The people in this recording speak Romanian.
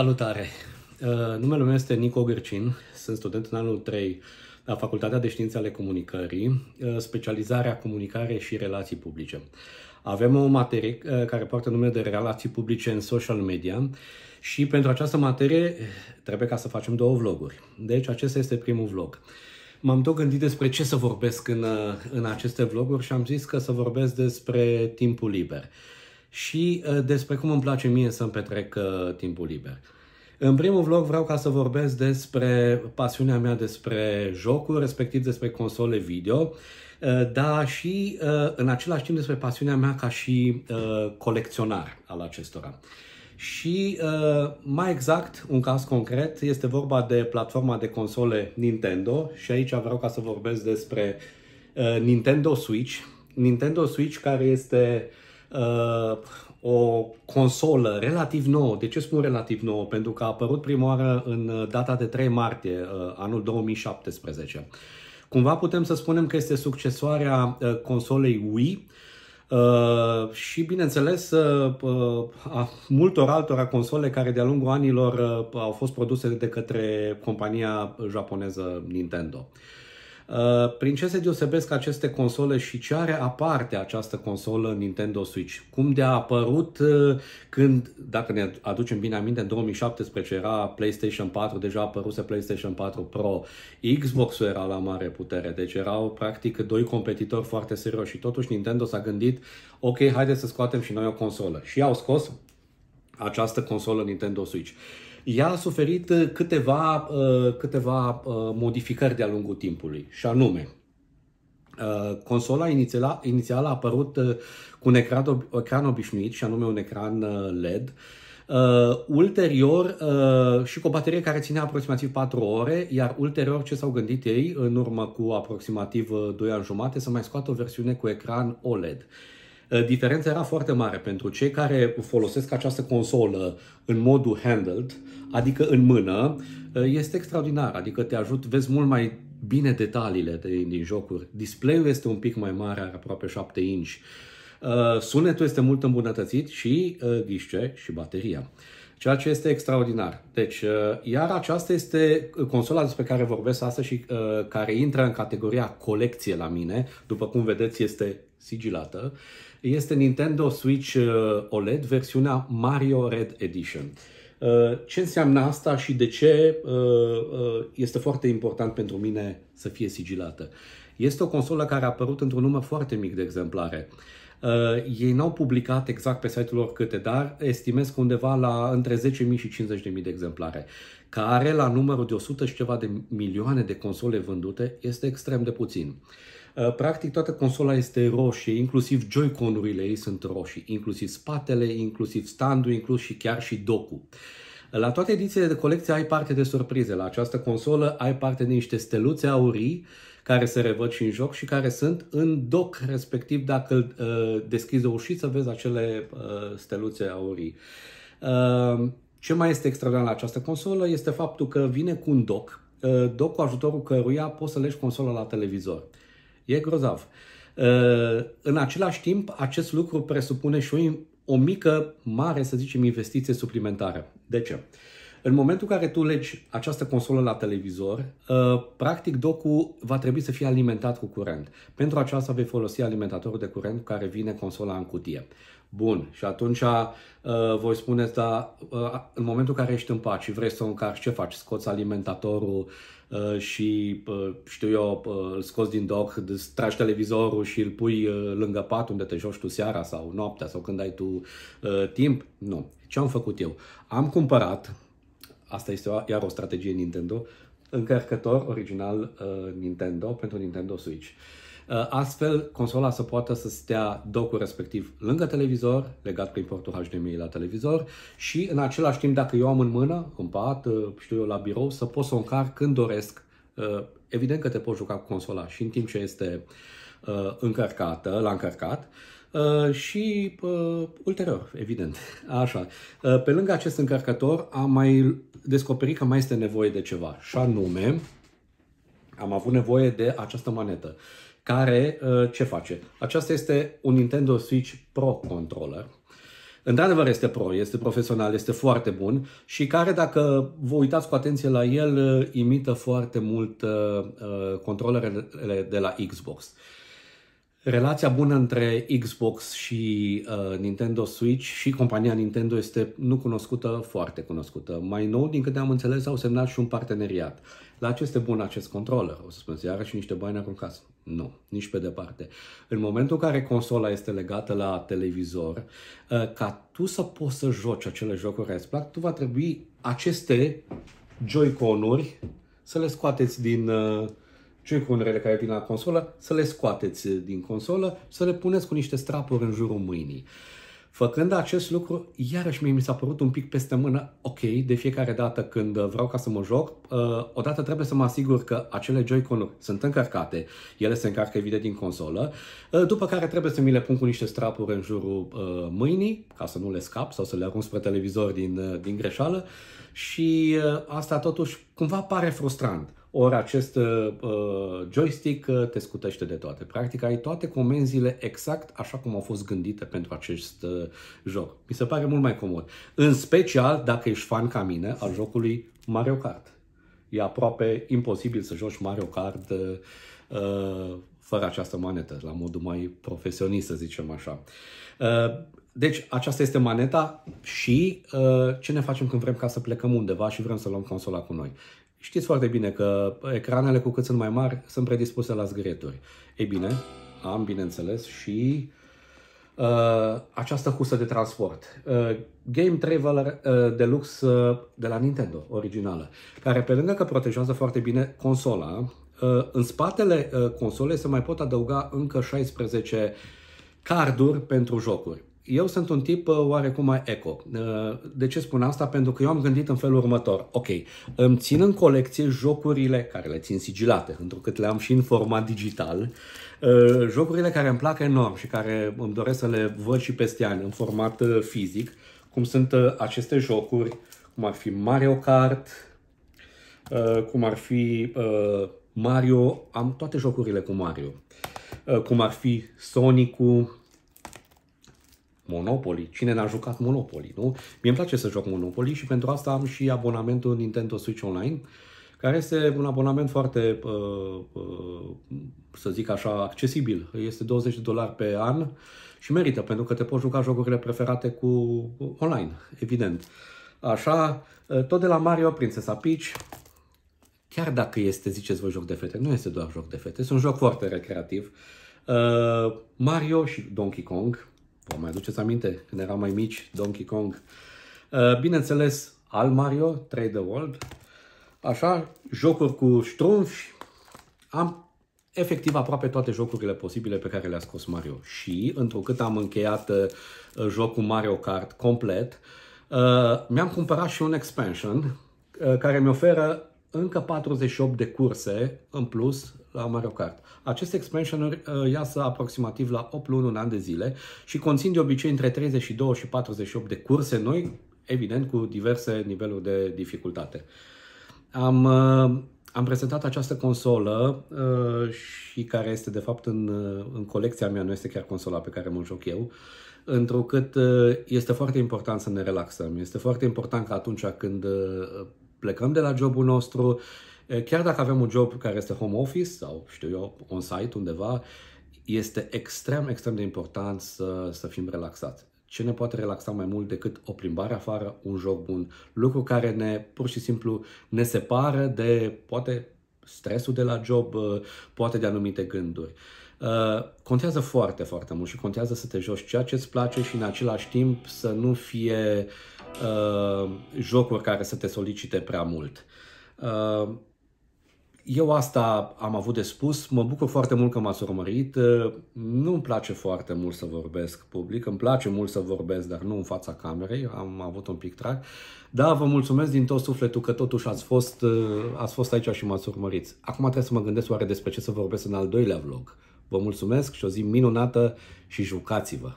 Salutare! Uh, numele meu este Nico Gârcin, sunt student în anul 3 la Facultatea de Științe ale Comunicării, uh, specializarea comunicare și relații publice. Avem o materie uh, care poartă numele de relații publice în social media și pentru această materie trebuie ca să facem două vloguri. Deci acesta este primul vlog. M-am tot gândit despre ce să vorbesc în, în aceste vloguri și am zis că să vorbesc despre timpul liber. Uh, și uh, despre cum îmi place mie să-mi petrec uh, timpul liber. În primul vlog vreau ca să vorbesc despre pasiunea mea despre jocuri, respectiv despre console video, uh, dar și în același timp despre pasiunea mea ca și colecționar al acestora. Și mai exact, un caz concret, este vorba de platforma de console Nintendo și aici vreau ca să vorbesc despre Nintendo Switch. Nintendo Switch care este uh, uh, o consolă relativ nouă. De ce spun relativ nouă? Pentru că a apărut prima oară în uh, data de 3 martie uh, anul 2017. Cumva putem să spunem că este succesoarea uh, consolei Wii, Uh, și bineînțeles uh, uh, a multor altora console care de-a lungul anilor uh, au fost produse de către compania japoneză Nintendo. Uh, Uh, prin ce se deosebesc aceste console și ce are aparte această consolă Nintendo Switch? Cum de a apărut uh, când, dacă ne aducem bine aminte, în 2017 era PlayStation 4, deja apăruse PlayStation 4 Pro, Xbox-ul era la mare putere, deci erau practic doi competitori foarte serioși și totuși Nintendo s-a gândit, ok, haideți să scoatem și noi o consolă. Și au scos această consolă Nintendo Switch. Uh, ea a suferit uh, câteva, uh, câteva uh, modificări de-a lungul timpului, și anume, Consola inițială, inițială a apărut cu un ecran, ecran obișnuit, și anume un ecran LED, Uh, ulterior, uh, și cu o baterie care ținea aproximativ 4 ore, iar ulterior ce s-au gândit ei, în urmă cu aproximativ 2 ani jumate, să mai scoată o versiune cu ecran OLED. Uh, Uh, diferența era foarte mare pentru cei care folosesc această consolă în modul handled, adică în mână, uh, este extraordinar, adică te ajut, vezi mult mai bine detaliile din, din jocuri. Display-ul este un pic mai mare, are aproape 7 inch. Uh, sunetul este mult îmbunătățit și ghișce și bateria ceea ce este extraordinar. Deci, uh, iar aceasta este uh, consola despre care vorbesc astăzi și uh, care intră în categoria colecție la mine, după cum vedeți este sigilată, este Nintendo Switch uh, OLED versiunea Mario Red Edition. Ce înseamnă asta și de ce este foarte important pentru mine să fie sigilată? Este o consolă care a apărut într-un număr foarte mic de exemplare. Uh, ei n-au publicat exact pe site-ul lor câte, dar estimez că undeva la între 10.000 și 50.000 de exemplare, care la numărul de 100 și ceva de milioane de console vândute este extrem de puțin. Uh, practic toată consola este roșie, inclusiv joy-con-urile ei sunt roșii, inclusiv spatele, inclusiv standul, inclusiv și chiar și docul. Uh, la toate edițiile de colecție ai parte de surprize. La această consolă ai parte de niște steluțe aurii care se revăd și în joc și care sunt în doc, respectiv dacă uh, deschizi o ușiță vezi acele uh, steluțe aurii. Uh, ce mai este extraordinar la această consolă este faptul că vine cu un doc, uh, doc cu ajutorul căruia poți să legi consola la televizor. E grozav. Uh, în același timp, acest lucru presupune și o o mică, mare, să zicem, investiție suplimentară. De ce? În momentul în care tu legi această consolă la televizor, uh, practic docul va trebui să fie alimentat cu curent. Pentru aceasta vei folosi alimentatorul de curent care vine consola în cutie. Bun, și atunci uh, voi spuneți, da, uh, în momentul în care ești în pat și vrei să o încarci, ce faci? Scoți alimentatorul uh, și, uh, știu eu, uh, îl scoți din doc, tragi televizorul și îl pui uh, lângă pat unde te joci tu seara sau noaptea sau când ai tu uh, timp? Nu. Ce am făcut eu? Am cumpărat asta este o, iar o strategie Nintendo, încărcător original uh, Nintendo pentru Nintendo Switch. Uh, astfel, consola să poată să stea docul respectiv lângă televizor, legat prin portul HDMI la televizor și în același timp, dacă eu am în mână, în pat, uh, știu eu, la birou, să pot să o încarc când doresc. Uh, evident că te poți juca cu consola și în timp ce este încărcată, la încărcat, Uh, și uh, ulterior, evident. Așa. Uh, pe lângă acest încărcător am mai descoperit că mai este nevoie de ceva. Și anume, am avut nevoie de această manetă. Care uh, ce face? Aceasta este un Nintendo Switch Pro Controller. Într-adevăr este pro, este profesional, este foarte bun și care, dacă vă uitați cu atenție la el, uh, imită foarte mult uh, controlerele de la Xbox. Relația bună între Xbox și uh, Nintendo Switch și compania Nintendo este nu cunoscută, foarte cunoscută. Mai nou, din câte am înțeles, au semnat și un parteneriat. La ce este bun acest controller? O să spun și niște bani aruncați. Nu, nici pe departe. În momentul în care consola este legată la televizor, uh, ca tu să poți să joci acele jocuri care îți plac, tu va trebui aceste joy-con-uri să le scoateți din... Uh, joyconurele care vin la consolă, să le scoateți din consolă să le puneți cu niște strapuri în jurul mâinii. Făcând acest lucru, iarăși mie mi s-a părut un pic peste mână, ok, de fiecare dată când vreau ca să mă joc, uh, odată trebuie să mă asigur că acele Joy-Con-uri sunt încărcate, ele se încarcă evident din consolă, uh, după care trebuie să mi le pun cu niște strapuri în jurul uh, mâinii, ca să nu le scap sau să le arunc spre televizor din, uh, din greșeală și uh, asta totuși cumva pare frustrant ori acest uh, uh joystick uh, te scutește de toate. Practic ai toate comenzile exact așa cum au fost gândite pentru acest uh, joc. Mi se pare mult mai comod. În special dacă ești fan ca mine al jocului Mario Kart. E aproape imposibil să joci Mario Kart uh, uh fără această manetă, la modul mai profesionist, să zicem așa. Deci, aceasta este maneta și uh, ce ne facem când vrem ca să plecăm undeva și vrem să luăm consola cu noi. Știți foarte bine că ecranele cu cât sunt mai mari sunt predispuse la zgârieturi. Ei bine, am bineînțeles și uh, această husă de transport. Uh, Game Traveler uh, Deluxe uh, de la Nintendo, originală, care pe lângă că protejează foarte bine consola, uh, în spatele uh, consolei se mai pot adăuga încă 16 carduri pentru jocuri eu sunt un tip uh, oarecum mai eco. Uh, de ce spun asta? Pentru că eu am gândit în felul următor. Ok, îmi țin în colecție jocurile care le țin sigilate, pentru că le am și în format digital, uh, jocurile care îmi plac enorm și care îmi doresc să le văd și peste ani în format fizic, cum sunt aceste jocuri, cum ar fi Mario Kart, cum ar fi Mario, am toate jocurile cu Mario, cum ar fi Sonic-ul, Monopoly. Cine n-a jucat Monopoly, nu? Mie îmi place să joc Monopoly și pentru asta am și abonamentul Nintendo Switch Online, care este un abonament foarte, uh, uh, să zic așa, accesibil. Este 20 de dolari pe an și merită, pentru că te poți juca jocurile preferate cu online, evident. Așa, uh, tot de la Mario, Princesa Peach, chiar dacă este, ziceți voi, joc de fete, nu este doar joc de fete, este un joc foarte recreativ. Mario și Donkey Kong, Vă mai aduceți aminte când eram mai mici, Donkey Kong? Uh, bineînțeles, al Mario, 3 the World. Așa, jocuri cu ștrunfi. Am efectiv aproape toate jocurile posibile pe care le-a scos Mario. Și, întrucât am încheiat uh, jocul Mario Kart complet, uh, mi-am cumpărat și un expansion care mi oferă încă 48 de curse în plus la Mario Kart. Acest expansioner uh, iasă aproximativ la 8 luni, un an de zile și conțin de obicei între 32 și 48 de curse noi, evident cu diverse niveluri de dificultate. Am, uh, am prezentat această consolă uh, și care este de fapt în, în colecția mea, nu este chiar consola pe care mă joc eu, întrucât este foarte important să ne relaxăm. Este foarte important că atunci când plecăm de la jobul nostru, chiar dacă avem un job care este home office sau, știu eu, on-site undeva, este extrem, extrem de important să, să fim relaxați. Ce ne poate relaxa mai mult decât o plimbare afară, un joc bun, lucru care ne, pur și simplu, ne separă de, poate, stresul de la job, poate de anumite gânduri. Uh, contează foarte, foarte mult și contează să te joci ceea ce îți place și în același timp să nu fie uh, jocuri care să te solicite prea mult. Uh, eu asta am avut de spus, mă bucur foarte mult că m-ați urmărit, uh, nu îmi place foarte mult să vorbesc public, îmi place mult să vorbesc, dar nu în fața camerei, am avut un pic trag. da, vă mulțumesc din tot sufletul că totuși ați fost, uh, ați fost aici și m-ați urmărit. Acum trebuie să mă gândesc oare despre ce să vorbesc în al doilea vlog, Vă mulțumesc și o zi minunată și jucați-vă!